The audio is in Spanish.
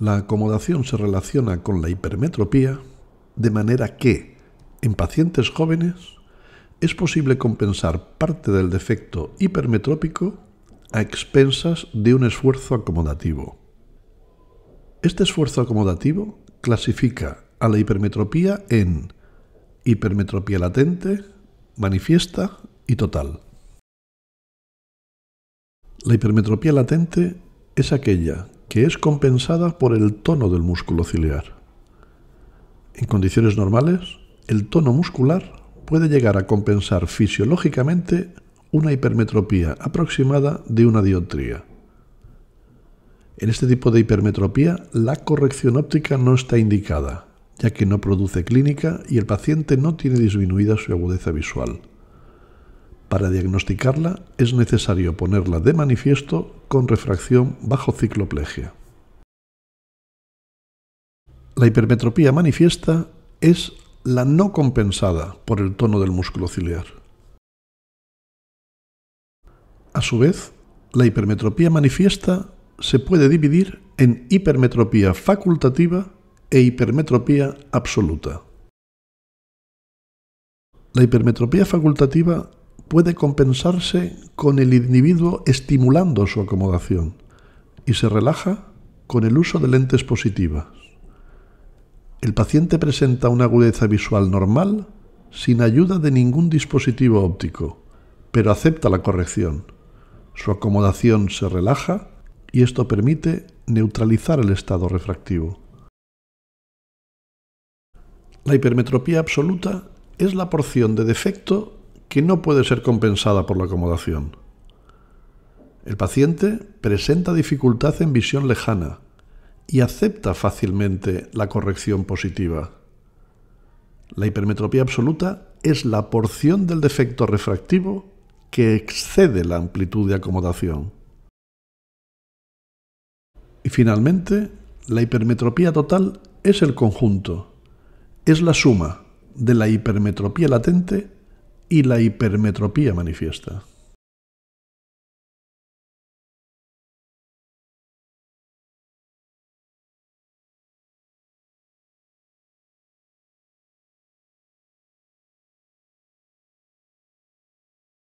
La acomodación se relaciona con la hipermetropía, de manera que, en pacientes jóvenes, es posible compensar parte del defecto hipermetrópico a expensas de un esfuerzo acomodativo. Este esfuerzo acomodativo clasifica a la hipermetropía en hipermetropía latente, manifiesta y total. La hipermetropía latente es aquella que es compensada por el tono del músculo ciliar. En condiciones normales, el tono muscular puede llegar a compensar fisiológicamente una hipermetropía aproximada de una dioptría. En este tipo de hipermetropía, la corrección óptica no está indicada, ya que no produce clínica y el paciente no tiene disminuida su agudeza visual. Para diagnosticarla es necesario ponerla de manifiesto con refracción bajo cicloplegia. La hipermetropía manifiesta es la no compensada por el tono del músculo ciliar. A su vez, la hipermetropía manifiesta se puede dividir en hipermetropía facultativa e hipermetropía absoluta. La hipermetropía facultativa puede compensarse con el individuo estimulando su acomodación y se relaja con el uso de lentes positivas. El paciente presenta una agudeza visual normal sin ayuda de ningún dispositivo óptico, pero acepta la corrección. Su acomodación se relaja y esto permite neutralizar el estado refractivo. La hipermetropía absoluta es la porción de defecto que no puede ser compensada por la acomodación. El paciente presenta dificultad en visión lejana y acepta fácilmente la corrección positiva. La hipermetropía absoluta es la porción del defecto refractivo que excede la amplitud de acomodación. Y finalmente, la hipermetropía total es el conjunto, es la suma de la hipermetropía latente y la hipermetropía manifiesta.